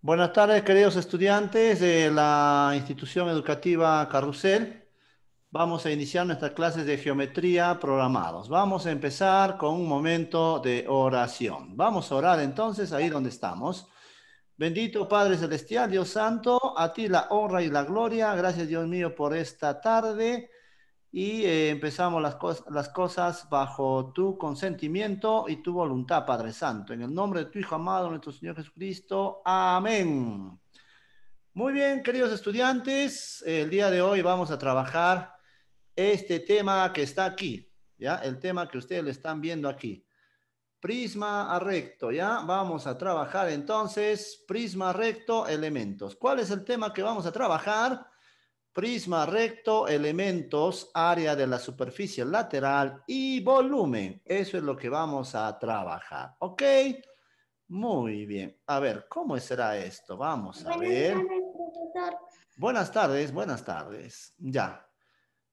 Buenas tardes, queridos estudiantes de la institución educativa Carrusel. Vamos a iniciar nuestras clases de geometría programados. Vamos a empezar con un momento de oración. Vamos a orar entonces ahí donde estamos. Bendito Padre Celestial, Dios Santo, a ti la honra y la gloria. Gracias, Dios mío, por esta tarde y eh, empezamos las, cosas bajo tu consentimiento y tu voluntad, Padre Santo. En el nombre de tu Hijo amado, nuestro Señor Jesucristo. Amén. Muy bien, queridos estudiantes, el día de hoy vamos a trabajar este tema que está aquí, ¿ya? El tema que ustedes le están viendo aquí. Prisma recto, ¿ya? Vamos a trabajar entonces prisma recto elementos. ¿Cuál es el tema que vamos a trabajar? prisma recto, elementos, área de la superficie lateral y volumen. Eso es lo que vamos a trabajar, ¿ok? Muy bien. A ver, ¿cómo será esto? Vamos a ver. Buenas tardes, buenas tardes. Ya.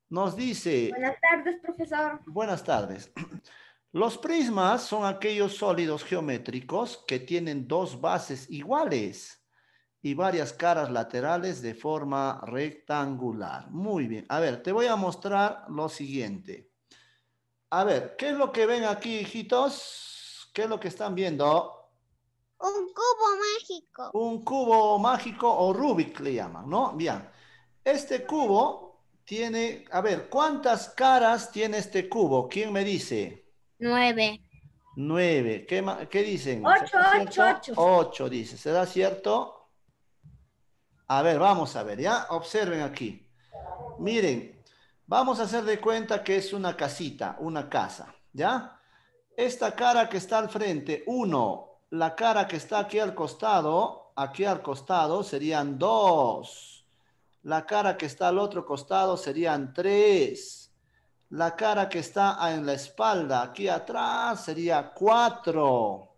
Nos dice... Buenas tardes, profesor. Buenas tardes. Los prismas son aquellos sólidos geométricos que tienen dos bases iguales y varias caras laterales de forma rectangular. Muy bien. A ver, te voy a mostrar lo siguiente. A ver, ¿qué es lo que ven aquí, hijitos? ¿Qué es lo que están viendo? Un cubo mágico. Un cubo mágico o Rubik le llaman, ¿no? Bien. Este cubo tiene, a ver, ¿cuántas caras tiene este cubo? ¿Quién me dice? Nueve. Nueve. ¿Qué, dicen? Ocho, ocho, ocho. Ocho, dice. ¿Será cierto? A ver, vamos a ver, ¿ya? Observen aquí. Miren, vamos a hacer de cuenta que es una casita, una casa, ¿ya? Esta cara que está al frente, uno, la cara que está aquí al costado, aquí al costado serían dos. La cara que está al otro costado serían tres. La cara que está en la espalda, aquí atrás, sería cuatro.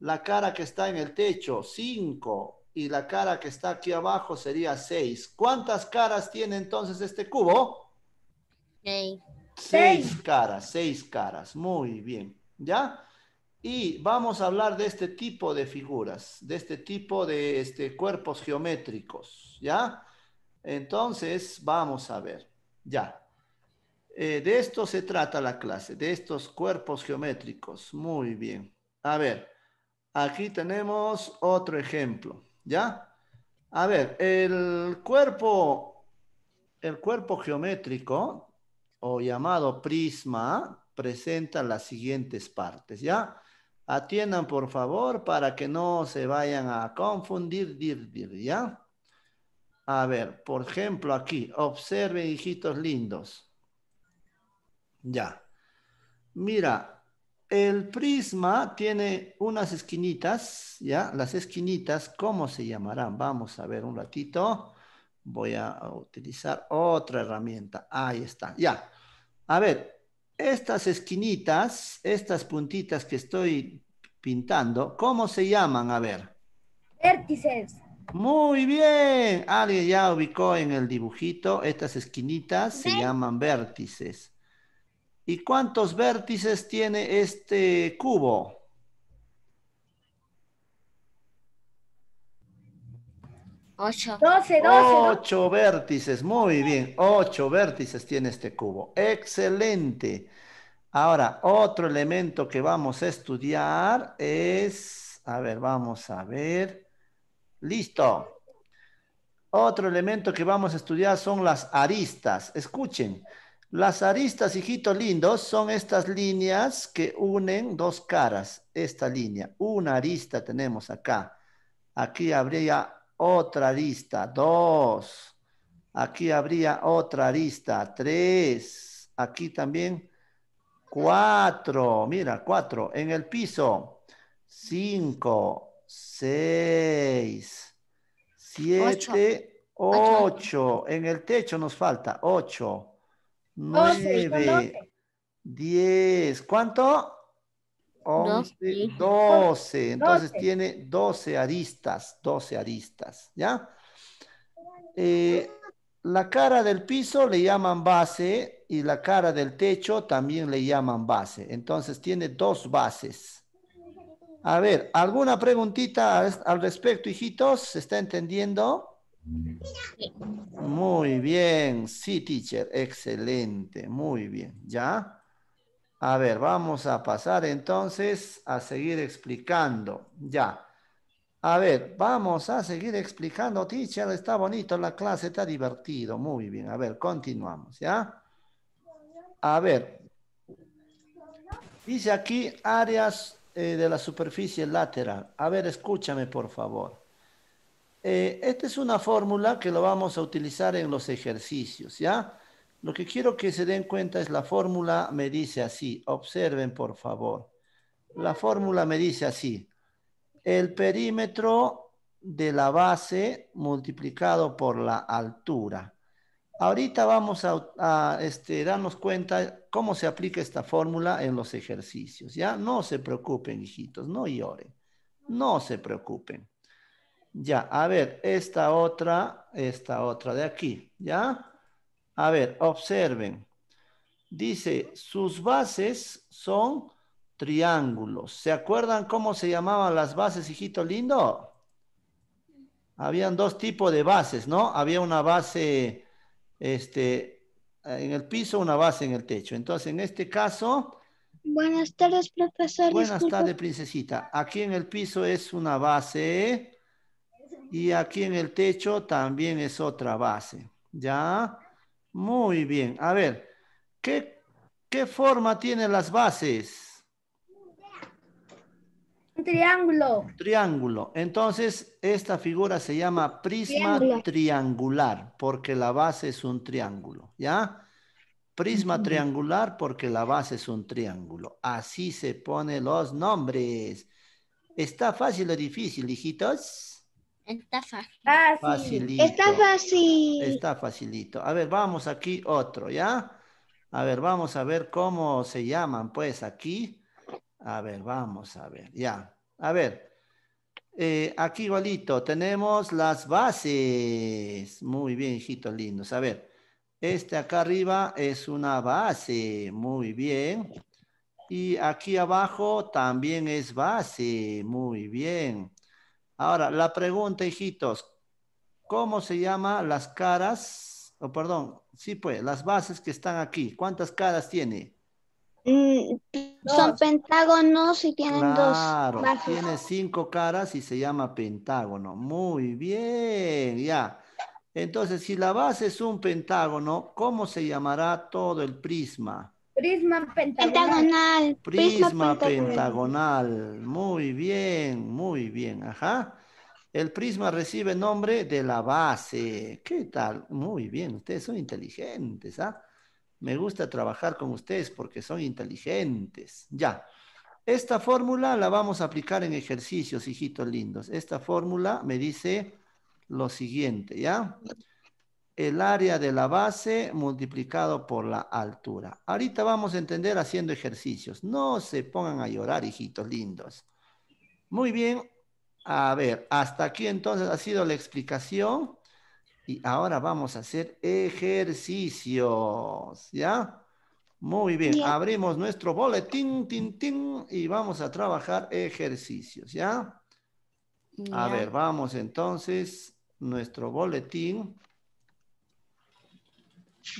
La cara que está en el techo, cinco y la cara que está aquí abajo sería 6. ¿Cuántas caras tiene entonces este cubo? 6. 6 caras, Seis caras. Muy bien. ¿Ya? Y vamos a hablar de este tipo de figuras, de este tipo de este, cuerpos geométricos. ¿Ya? Entonces, vamos a ver. Ya. Eh, de esto se trata la clase, de estos cuerpos geométricos. Muy bien. A ver, aquí tenemos otro ejemplo. ¿Ya? A ver, el cuerpo, el cuerpo geométrico, o llamado prisma, presenta las siguientes partes, ¿ya? Atiendan, por favor, para que no se vayan a confundir, dir, dir, ¿ya? A ver, por ejemplo, aquí, observen, hijitos lindos. Ya. Mira, el prisma tiene unas esquinitas, ¿ya? Las esquinitas, ¿cómo se llamarán? Vamos a ver un ratito. Voy a utilizar otra herramienta. Ahí está, ya. A ver, estas esquinitas, estas puntitas que estoy pintando, ¿cómo se llaman? A ver. Vértices. Muy bien. Alguien ya ubicó en el dibujito. Estas esquinitas se llaman vértices. ¿Y cuántos vértices tiene este cubo? Ocho. Doce, doce. Ocho vértices, muy bien. Ocho vértices tiene este cubo. Excelente. Ahora, otro elemento que vamos a estudiar es, a ver, vamos a ver. Listo. Otro elemento que vamos a estudiar son las aristas. Escuchen. Las aristas, hijitos lindos, son estas líneas que unen dos caras, esta línea. Una arista tenemos acá. Aquí habría otra arista, dos. Aquí habría otra arista, tres. Aquí también, cuatro. Mira, cuatro. En el piso, cinco, seis, siete, ocho. En el techo nos falta ocho nueve, diez. ¿Cuánto? Once, doce. Entonces tiene doce aristas, doce aristas, ¿ya? Eh, la cara del piso le llaman base y la cara del techo también le llaman base. Entonces tiene dos bases. A ver, ¿alguna preguntita al respecto, hijitos? ¿Se está entendiendo? Muy bien, sí, teacher, excelente, muy bien, ¿ya? A ver, vamos a pasar entonces a seguir explicando, ya. A ver, vamos a seguir explicando, teacher, está bonito, la clase está divertido, muy bien, a ver, continuamos, ¿ya? A ver, dice aquí áreas eh, de la superficie lateral. A ver, escúchame, por favor. Eh, esta es una fórmula que lo vamos a utilizar en los ejercicios, ¿ya? Lo que quiero que se den cuenta es la fórmula me dice así, observen por favor. La fórmula me dice así, el perímetro de la base multiplicado por la altura. Ahorita vamos a, este, darnos cuenta cómo se aplica esta fórmula en los ejercicios, ¿ya? No se preocupen, hijitos, no lloren, no se preocupen. Ya, a ver, esta otra, esta otra de aquí, ¿ya? A ver, observen. Dice, sus bases son triángulos. ¿Se acuerdan cómo se llamaban las bases, hijito lindo? Habían dos tipos de bases, ¿no? Había una base este, en el piso, una base en el techo. Entonces, en este caso... Buenas tardes, profesor. Buenas tardes, princesita. Aquí en el piso es una base y aquí en el techo también es otra base. ¿Ya? Muy bien. A ver, ¿qué, forma tienen las bases? Un triángulo. triángulo. Entonces, esta figura se llama prisma triangular porque la base es un triángulo. ¿Ya? Prisma triangular porque la base es un triángulo. Así se ponen los nombres. ¿Está fácil o difícil, hijitos? Está fácil. Facilito. Está fácil. Está facilito. A ver, vamos aquí otro, ¿ya? A ver, vamos a ver cómo se llaman, pues, aquí. A ver, vamos a ver, ya. A ver, eh, aquí igualito tenemos las bases. Muy bien, hijitos lindos. A ver, este acá arriba es una base. Muy bien. Y aquí abajo también es base. Muy bien. Ahora, la pregunta, hijitos, ¿cómo se llama las caras? O perdón, sí pues, las bases que están aquí. ¿Cuántas caras tiene? Mm, son pentágonos y tienen dos Claro, tiene cinco caras y se llama pentágono. Muy bien, ya. Entonces, si la base es un pentágono, ¿cómo se llamará todo el prisma? Prisma pentagonal. Prisma pentagonal. Muy bien, muy bien. Ajá. El prisma recibe nombre de la base. ¿Qué tal? Muy bien, ustedes son inteligentes, ¿ah? Me gusta trabajar con ustedes porque son inteligentes. Ya. Esta fórmula la vamos a aplicar en ejercicios, hijitos lindos. Esta fórmula me dice lo siguiente, ¿ya? el área de la base multiplicado por la altura. Ahorita vamos a entender haciendo ejercicios. No se pongan a llorar, hijitos lindos. Muy bien. A ver, hasta aquí entonces ha sido la explicación. Y ahora vamos a hacer ejercicios, ¿ya? Muy bien, abrimos nuestro boletín, tin, tin, y vamos a trabajar ejercicios, ¿ya? A ver, vamos entonces, nuestro boletín.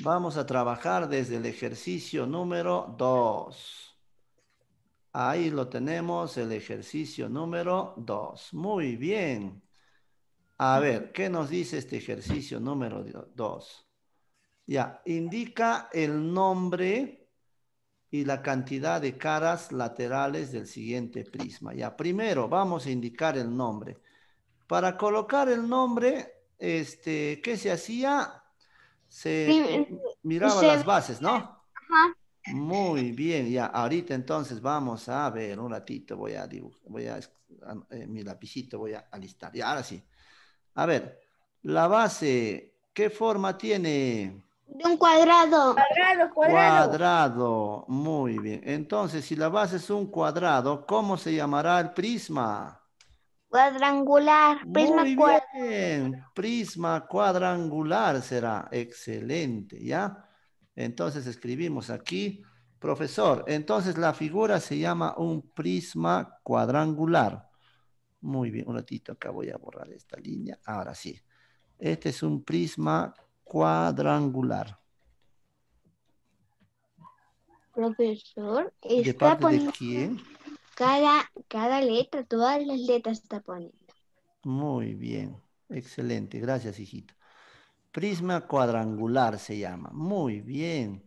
Vamos a trabajar desde el ejercicio número 2. Ahí lo tenemos, el ejercicio número 2. Muy bien. A ver, ¿qué nos dice este ejercicio número 2? Ya, indica el nombre y la cantidad de caras laterales del siguiente prisma. Ya, primero vamos a indicar el nombre. Para colocar el nombre, este, ¿qué se hacía? se sí, miraba las bases, ¿no? Ajá. Muy bien, ya ahorita entonces vamos a ver un ratito, voy a dibujar, voy a, eh, mi lapicito voy a alistar, ya ahora sí. A ver, la base, ¿qué forma tiene? De un cuadrado. Cuadrado, cuadrado. Cuadrado, muy bien. Entonces, si la base es un cuadrado, ¿cómo se llamará el prisma? Cuadrangular, prisma Muy bien. Prisma cuadrangular será. Excelente, ¿ya? Entonces escribimos aquí, profesor, entonces la figura se llama un prisma cuadrangular. Muy bien, un ratito acá voy a borrar esta línea. Ahora sí. Este es un prisma cuadrangular. Profesor, ¿está ¿De parte de quién? Cada, cada letra, todas las letras está poniendo. Muy bien, excelente. Gracias, hijito. Prisma cuadrangular se llama. Muy bien.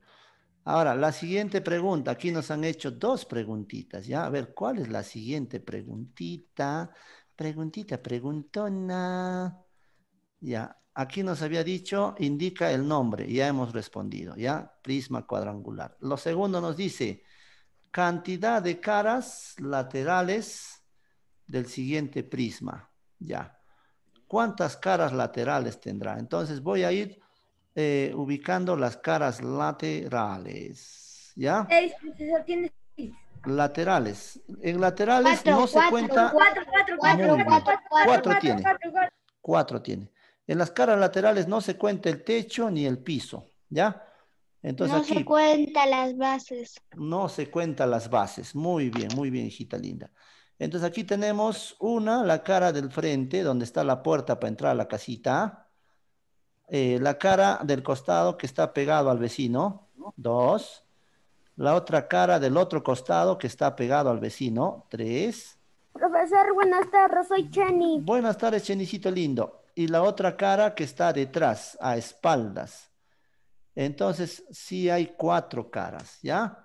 Ahora, la siguiente pregunta. Aquí nos han hecho dos preguntitas, ¿ya? A ver, ¿cuál es la siguiente preguntita? Preguntita, preguntona. Ya, aquí nos había dicho, indica el nombre. Ya hemos respondido, ¿ya? Prisma cuadrangular. Lo segundo nos dice, cantidad de caras laterales del siguiente prisma. Ya. ¿Cuántas caras laterales tendrá? Entonces voy a ir eh, ubicando las caras laterales. ¿Ya? Seis, tiene seis. Laterales. En laterales cuatro, no cuatro, se cuenta... Cuatro, ah, cuatro, cuatro, cuatro, cuatro, tiene. Cuatro tiene. En las caras laterales no se cuenta el techo ni el piso. ¿Ya? no se cuentan las bases. No se cuentan las bases. Muy bien, muy bien, hijita linda. Entonces aquí tenemos una, la cara del frente, donde está la puerta para entrar a la casita. Eh, la cara del costado que está pegado al vecino. Dos. La otra cara del otro costado que está pegado al vecino. Tres. Profesor, buenas tardes, soy Chenny. Buenas tardes, Chenicito lindo. Y la otra cara que está detrás, a espaldas. Entonces, sí hay cuatro caras, ¿ya?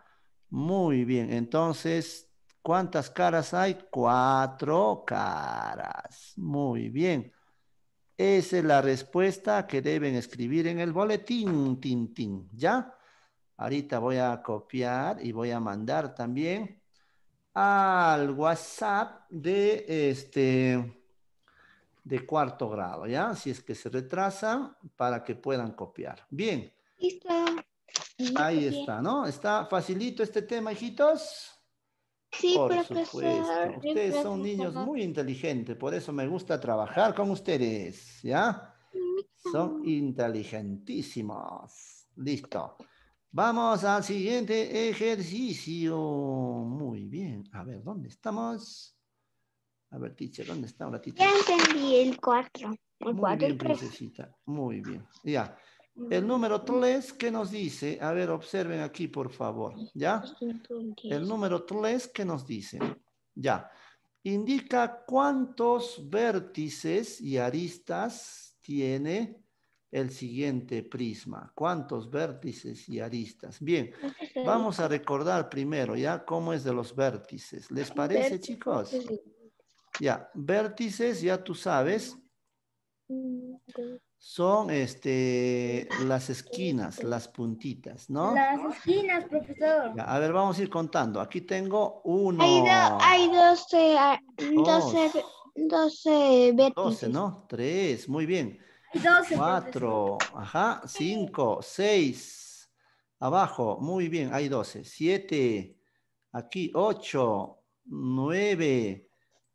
Muy bien, entonces, ¿cuántas caras hay? Cuatro caras. Muy bien. Esa es la respuesta que deben escribir en el boletín, tin, tin, ¿ya? Ahorita voy a copiar y voy a mandar también al WhatsApp de este de cuarto grado, ¿ya? Si es que se retrasan para que puedan copiar. Bien. Listo. Ahí está, ¿no? Está facilito este tema, hijitos. Sí, por profesor. Supuesto. Ustedes son niños muy inteligentes, por eso me gusta trabajar con ustedes, ¿ya? Son inteligentísimos. Listo. Vamos al siguiente ejercicio. Muy bien. A ver, ¿dónde estamos? A ver, teacher, ¿dónde está ahora, teacher? Ya entendí el 4. El 4 y el 3. Muy bien. Ya. El número 3, ¿qué nos dice? A ver, observen aquí, por favor, ¿ya? El número 3, ¿qué nos dice? Ya. Indica cuántos vértices y aristas tiene el siguiente prisma. ¿Cuántos vértices y aristas? Bien, este vamos a recordar primero, ¿ya? ¿Cómo es de los vértices? ¿Les parece, chicos? Ya, vértices, ya tú sabes. Mm, son este, ah, las esquinas, las puntitas, ¿no? Las esquinas, profesor. a ver, vamos a ir contando. Aquí tengo uno. Hay, do, hay 12, 12, 12 12, ¿no? 3, muy bien. 4, ajá, 5, 6, abajo, muy bien, hay 12. 7, aquí 8, 9,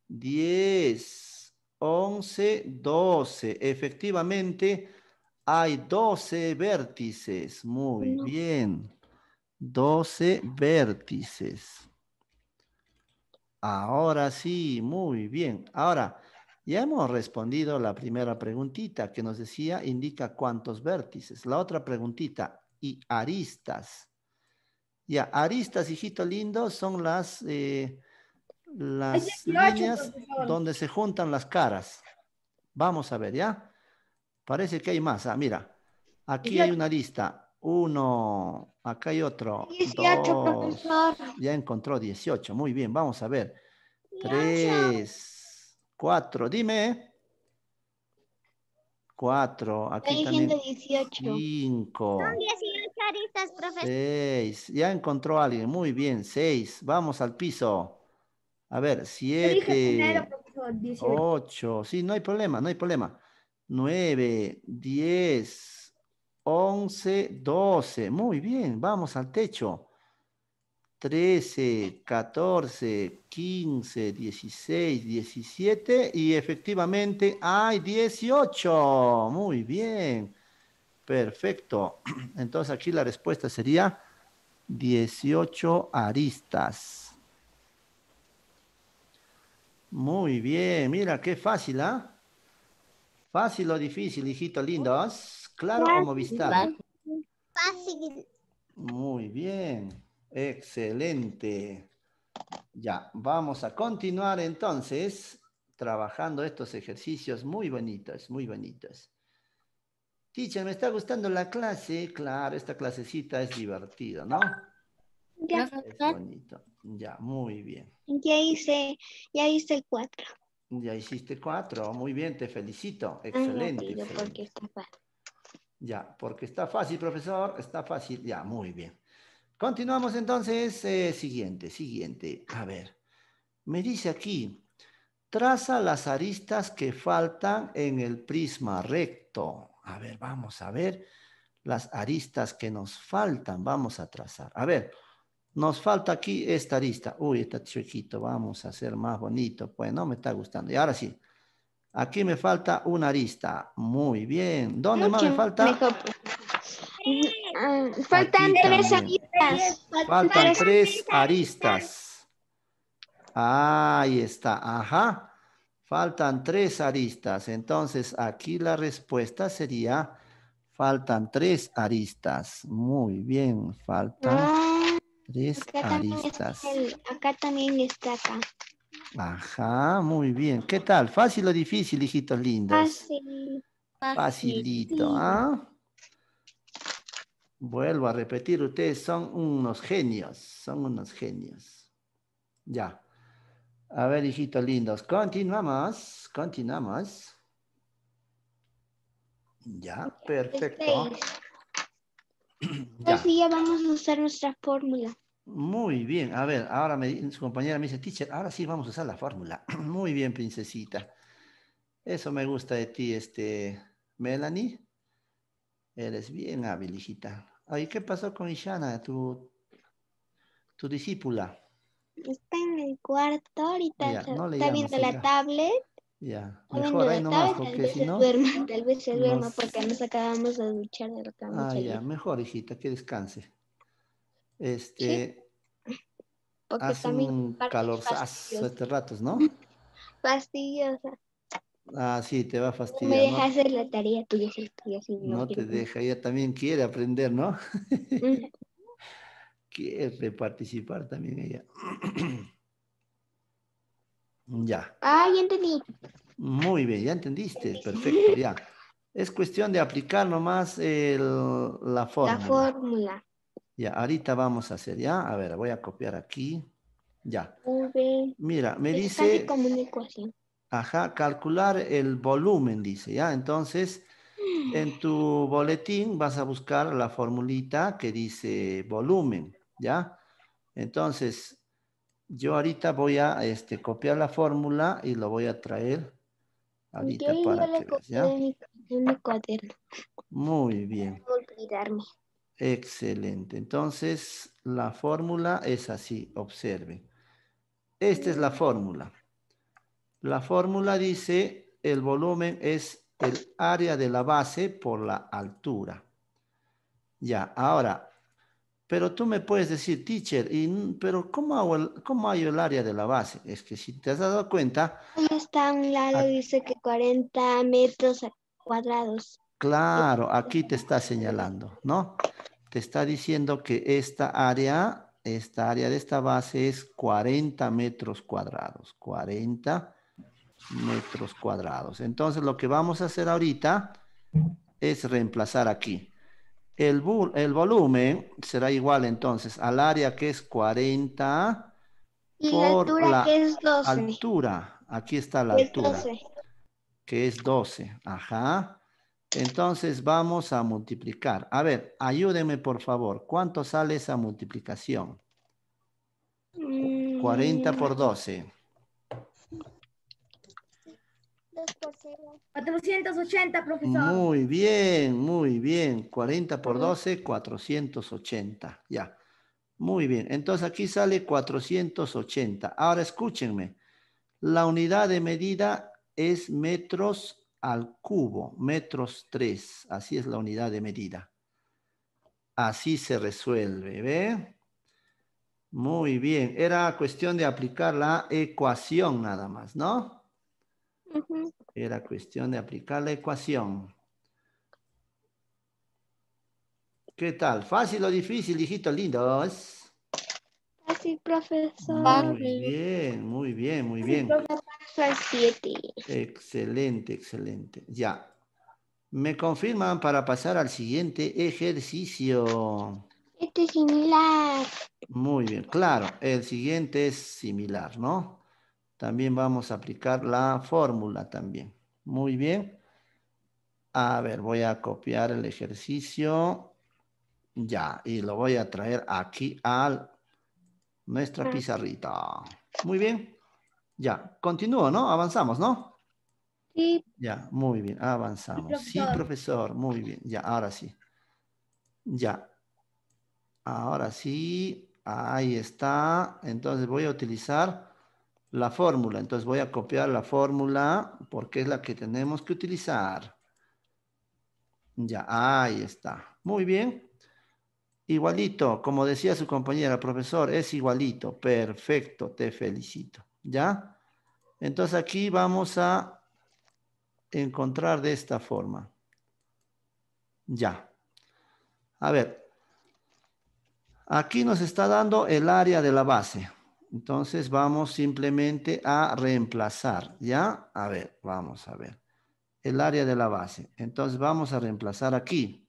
10, 11, 12. Efectivamente, hay 12 vértices. Muy bien. 12 vértices. Ahora sí, muy bien. Ahora, ya hemos respondido la primera preguntita que nos decía, indica cuántos vértices. La otra preguntita, y aristas. Ya, aristas, hijito lindo, son las... Eh, las 18, líneas donde se juntan las caras. Vamos a ver, ¿ya? Parece que hay más. Ah, mira, aquí hay una lista. Uno, acá hay otro. 18, profesor. Ya encontró 18. Muy bien, vamos a ver. Tres, 4, dime. 4, aquí hay también. 5. Son 18 profesor. 6, ya encontró alguien. Muy bien, 6. Vamos al piso. A ver, 7, 8, sí, no hay problema, no hay problema. 9, 10, 11, 12, muy bien, vamos al techo. 13, 14, 15, 16, 17 y efectivamente hay 18, muy bien, perfecto. Entonces aquí la respuesta sería 18 aristas. Muy bien, mira, qué fácil, ¿ah? Fácil o difícil, hijito lindo. ¿ah? Claro como Movistar. Fácil. Muy bien, excelente. Ya, vamos a continuar entonces trabajando estos ejercicios muy bonitos, muy bonitos. Teacher, me está gustando la clase. Claro, esta clasecita es divertida, ¿no? Gracias. bonito. Ya, muy bien. Ya hice, ya hice el 4. Ya hiciste 4, muy bien, te felicito. Ah, excelente. Ya, porque está fácil, profesor, está fácil. Ya, muy bien. Continuamos entonces, eh, siguiente, siguiente. A ver, me dice aquí, traza las aristas que faltan en el prisma recto. A ver, vamos a ver las aristas que nos faltan. Vamos a trazar. A ver, nos falta aquí esta arista Uy, está chiquito. Vamos a hacer más bonito. Pues no me está gustando. Y ahora sí. Aquí me falta una arista Muy bien. ¿Dónde más me falta? faltan tres aristas. Faltan tres, aristas. Ahí está, ajá. Faltan tres aristas. Entonces, aquí la respuesta sería, faltan tres aristas. Muy bien, faltan Tres acá aristas. También acá también está acá. Ajá, muy bien. ¿Qué tal? ¿Fácil o difícil, hijitos lindos? Fácil. Facilito, ¿ah? Vuelvo a repetir, ustedes son unos genios, son unos genios. Ya. A ver, hijitos lindos, continuamos, continuamos. Ya, este perfecto. Entonces ya. vamos a usar nuestra fórmula. Muy bien, a ver, ahora su compañera me dice, teacher, ahora sí vamos a usar la fórmula. Muy bien, princesita. Eso me gusta de ti, este, Melanie. Eres bien hábil, hijita. Ay, ¿qué pasó con Ishana, tu, tu discípula? Está en el cuarto, ahorita está viendo la tablet. Ya, mejor ahí nomás, porque si no... tal vez se duerma porque nos acabamos de duchar de la cama. Ah, ya, mejor, hijita, que descanse. Este... hace un calor este ratos, ¿no? Fastidiosa. Ah, sí, te va a fastidiar. No me deja hacer la tarea tuya, tuya si No, no te deja, ella también quiere aprender, ¿no? quiere participar también ella. Ya. Ah, ya entendí. Muy bien, ya entendiste. Perfecto, ya. Es cuestión de aplicar nomás la fórmula. La fórmula. Ya, ahorita vamos a hacer, ¿ya? A ver, voy a copiar aquí. Ya. Mira, me dice... Ajá, calcular el volumen, dice, ¿ya? Entonces, en tu boletín vas a buscar la formulita que dice volumen, ¿ya? Entonces, yo ahorita voy a este, copiar la fórmula y lo voy a traer ahorita para que veas, Muy bien. Excelente. Entonces, la fórmula es así, Observe. Esta es la fórmula. La fórmula dice el volumen es el área de la base por la altura. Ya, ahora, pero tú me puedes decir, teacher, y, pero ¿cómo, hago el, ¿cómo hay el área de la base? Es que si te has dado cuenta... ahí Está un lado, dice que 40 metros cuadrados. Claro, aquí te está señalando, ¿no? Te está diciendo que esta área, esta área de esta base es 40 metros cuadrados. 40 metros cuadrados. Entonces, lo que vamos a hacer ahorita es reemplazar aquí. El, el volumen será igual entonces al área que es 40 y por la altura que es 12. Altura. Aquí está la altura. Que es 12. Ajá. Entonces vamos a multiplicar. A ver, ayúdeme por favor. ¿Cuánto sale esa multiplicación? 40 mm. por 12. 480, profesor. Muy bien, muy bien. 40 por 12, 480. Ya. Muy bien. Entonces aquí sale 480. Ahora escúchenme. La unidad de medida es metros al cubo, metros 3. Así es la unidad de medida. Así se resuelve, ¿ve? Muy bien. Era cuestión de aplicar la ecuación nada más, ¿no? Era cuestión de aplicar la ecuación. ¿Qué tal? ¿Fácil o difícil, hijitos lindos? Fácil, profesor. Muy bien, muy bien, muy bien. Excelente, excelente. Ya. Me confirman para pasar al siguiente ejercicio. Este es similar. Muy bien, claro. El siguiente es similar, ¿no? También vamos a aplicar la fórmula también. Muy bien. A ver, voy a copiar el ejercicio. Ya, y lo voy a traer aquí a nuestra ah. pizarrita. Muy bien. Ya, continúo, ¿no? Avanzamos, ¿no? Sí. Ya, muy bien, avanzamos. Sí, profesor, muy bien. Ya, ahora sí. Ya. Ahora sí, ahí está. Entonces voy a utilizar la fórmula. Entonces voy a copiar la fórmula porque es la que tenemos que utilizar. Ya, ahí está. Muy bien. Igualito, como decía su compañera, profesor, es igualito. Perfecto, te felicito. ¿Ya? Entonces aquí vamos a encontrar de esta forma. Ya. A ver. Aquí nos está dando el área de la base. Entonces vamos simplemente a reemplazar, ¿ya? A ver, vamos a ver. El área de la base. Entonces vamos a reemplazar aquí.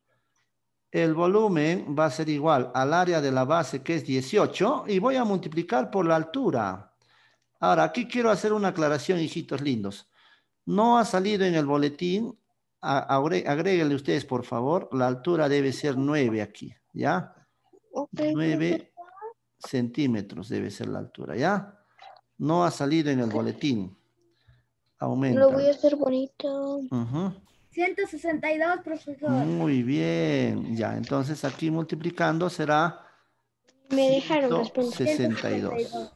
El volumen va a ser igual al área de la base que es 18 y voy a multiplicar por la altura. Ahora, aquí quiero hacer una aclaración, hijitos lindos. No ha salido en el boletín, agréguenle ustedes por favor, la altura debe ser 9 aquí, ¿ya? 9 centímetros debe ser la altura, ¿ya? No ha salido en el boletín. Aumenta. Lo voy a hacer bonito. 162, profesor. Muy bien. Ya, entonces aquí multiplicando será... Me dejaron 162.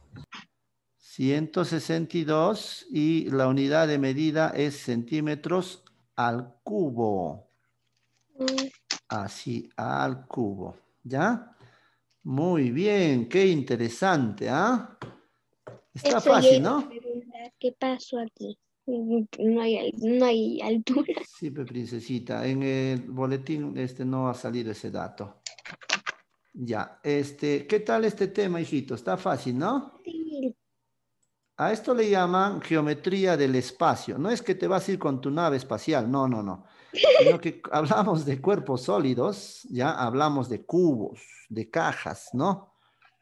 162 y la unidad de medida es centímetros al cubo. Mm. Así, al cubo. ¿Ya? Muy bien, qué interesante, ¿ah? Está fácil, ¿no? ¿Qué pasó aquí? No hay, no hay, altura. Sí, princesita, en el boletín este no ha salido ese dato. Ya, este, ¿qué tal este tema, hijito? Está fácil, ¿no? Sí. A esto le llaman geometría del espacio. No es que te vas a ir con tu nave espacial, no, no, no que hablamos de cuerpos sólidos, ya hablamos de cubos, de cajas, ¿no?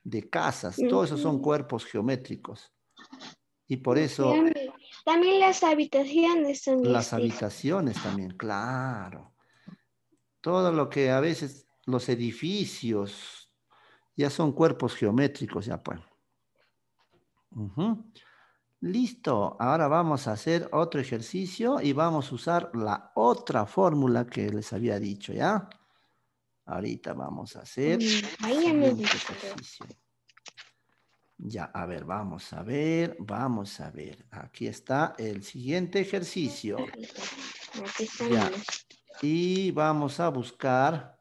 De casas, todos esos son cuerpos geométricos. Y por eso... También, las habitaciones son... Las habitaciones también, claro. Todo lo que a veces los edificios ya son cuerpos geométricos, ya pues. Listo, ahora vamos a hacer otro ejercicio y vamos a usar la otra fórmula que les había dicho, ¿ya? Ahorita vamos a hacer mm, Ya, a ver, vamos a ver, vamos a ver. Aquí está el siguiente ejercicio. Y vamos a buscar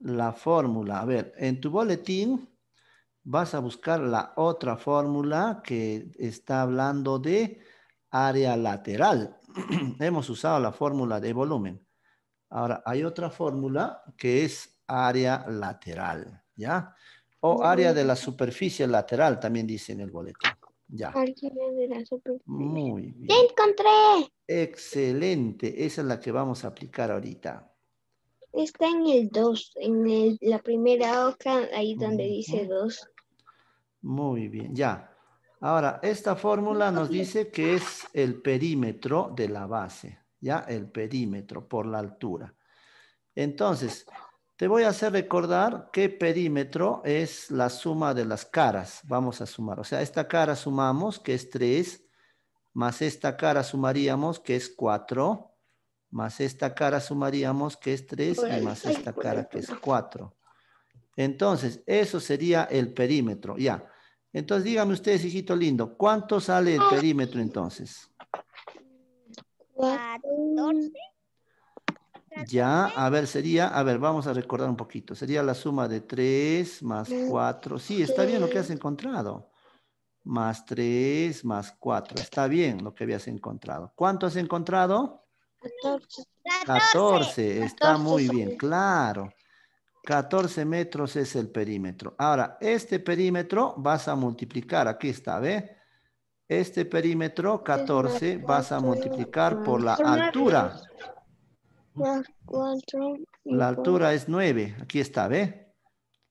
la fórmula. A ver, en tu boletín vas a buscar la otra fórmula que está hablando de área lateral. Hemos usado la fórmula de volumen. Ahora, hay otra fórmula que es área lateral, ¿ya? O área de la superficie lateral, también dice en el boleto. Ya. De la superficie. Muy bien. ¡Ya encontré! Excelente. Esa es la que vamos a aplicar ahorita. Está en el 2, en la primera hoja, ahí donde dice 2. Muy bien, ya. Ahora, esta fórmula nos dice que es el perímetro de la base, ya el perímetro por la altura. Entonces, te voy a hacer recordar qué perímetro es la suma de las caras. Vamos a sumar, o sea, esta cara sumamos, que es 3, más esta cara sumaríamos, que es 4, más esta cara sumaríamos, que es 3, y más esta cara, que es 4. Entonces, eso sería el perímetro, ya. Entonces, dígame ustedes, hijito lindo, ¿cuánto sale el perímetro entonces? 14. Ya, a ver, sería, a ver, vamos a recordar un poquito. Sería la suma de 3 más 4. Sí, está bien lo que has encontrado. Más 3 más 4. Está bien lo que habías encontrado. ¿Cuánto has encontrado? 14. 14. Está muy bien, claro. 14 metros es el perímetro. Ahora, este perímetro vas a multiplicar, aquí está, ¿ve? Este perímetro, 14, vas a multiplicar por la altura. La altura es 9, aquí está, ¿ve?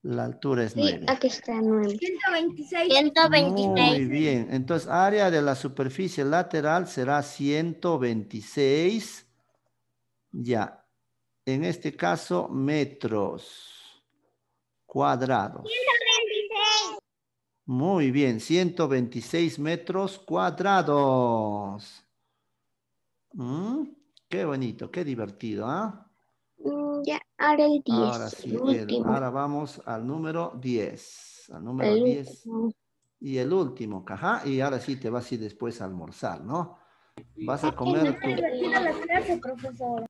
La altura es 9. aquí está 9. 126. 126. Muy bien. Entonces, área de la superficie lateral será 126. Ya en este caso metros cuadrados. 126. Muy bien, 126 metros cuadrados. Mm, qué bonito, qué divertido, ¿ah? Mm, ya, ahora el 10. Ahora sí, ahora vamos al número 10. Al número 10. Y el último, caja. y ahora sí te vas a ir después a almorzar, ¿no? Vas a comer. tu...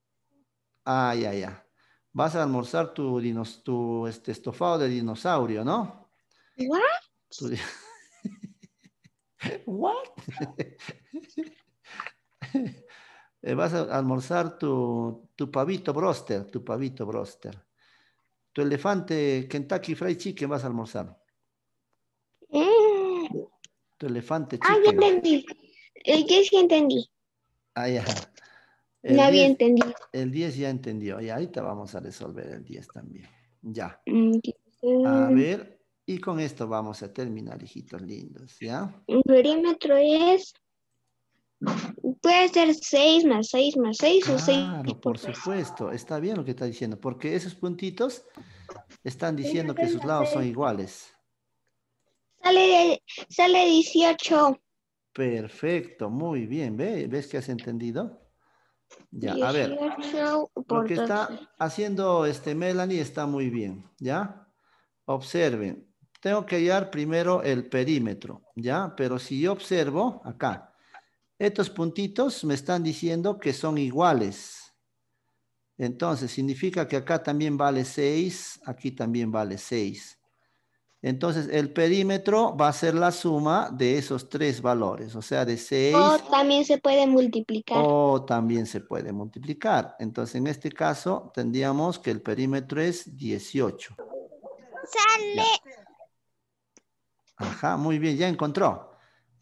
Ah, ya, ya. Vas a almorzar tu, este, estofado de dinosaurio, ¿no? What? Tu, what? Eh, vas a almorzar tu, pavito broster, tu pavito broster. Tu elefante Kentucky Fried Chicken vas a almorzar. Mm. Tu elefante chicken. Ah, ya entendí. Eh, Yo sí entendí. Ah, ya. Ya había entendido. El 10 ya entendió. Y ahorita vamos a resolver el 10 también. Ya. Mm, a ver, y con esto vamos a terminar, hijitos lindos, ¿ya? El perímetro es... Puede ser 6 más 6 más 6 o 6. Claro, por supuesto. Está bien lo que está diciendo, porque esos puntitos están diciendo que sus lados son iguales. Sale, sale 18. Perfecto, muy bien. ¿Ves que has entendido? Ya, a ver, lo que está haciendo este Melanie está muy bien, ¿ya? Observen, tengo que hallar primero el perímetro, ¿ya? Pero si yo observo acá, estos puntitos me están diciendo que son iguales. Entonces, significa que acá también vale 6, aquí también vale 6. Entonces, el perímetro va a ser la suma de esos tres valores, o sea, de 6. O también se puede multiplicar. O también se puede multiplicar. Entonces, en este caso, tendríamos que el perímetro es 18. ¡Sale! Ajá, muy bien, ya encontró.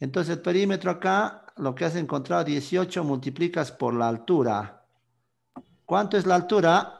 Entonces, el perímetro acá, lo que has encontrado, 18, multiplicas por la altura. ¿Cuánto es la altura?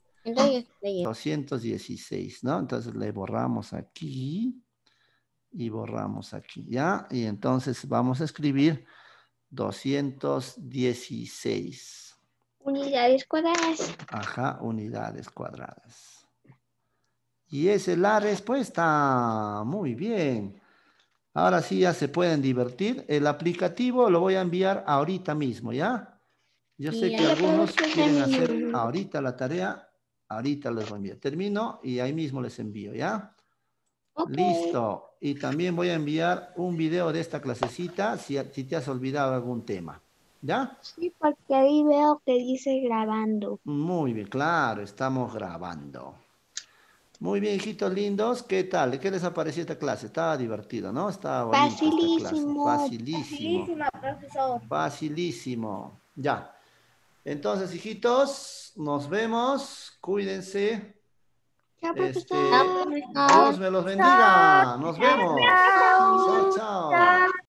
216, ¿no? Entonces le borramos aquí y borramos aquí, ¿ya? Y entonces vamos a escribir 216. Unidades cuadradas. Ajá, unidades cuadradas. Y esa es la respuesta. Muy bien. Ahora sí ya se pueden divertir. El aplicativo lo voy a enviar ahorita mismo, ¿ya? Yo sé que algunos quieren hacer ahorita la tarea Ahorita les voy a enviar. Termino y ahí mismo les envío, ¿ya? Listo. Y también voy a enviar un video de esta clasecita si, si te has olvidado algún tema. ¿Ya? Sí, porque ahí veo que dice grabando. Muy bien, claro, estamos grabando. Muy bien, hijitos lindos, ¿qué tal? ¿Qué les ha esta clase? Estaba divertido, ¿no? Estaba bonito clase. Facilísimo. Facilísimo, profesor. Facilísimo. Ya. Entonces, hijitos, nos vemos. Cuídense. Este, Dios me los bendiga. Nos vemos. chao. chao.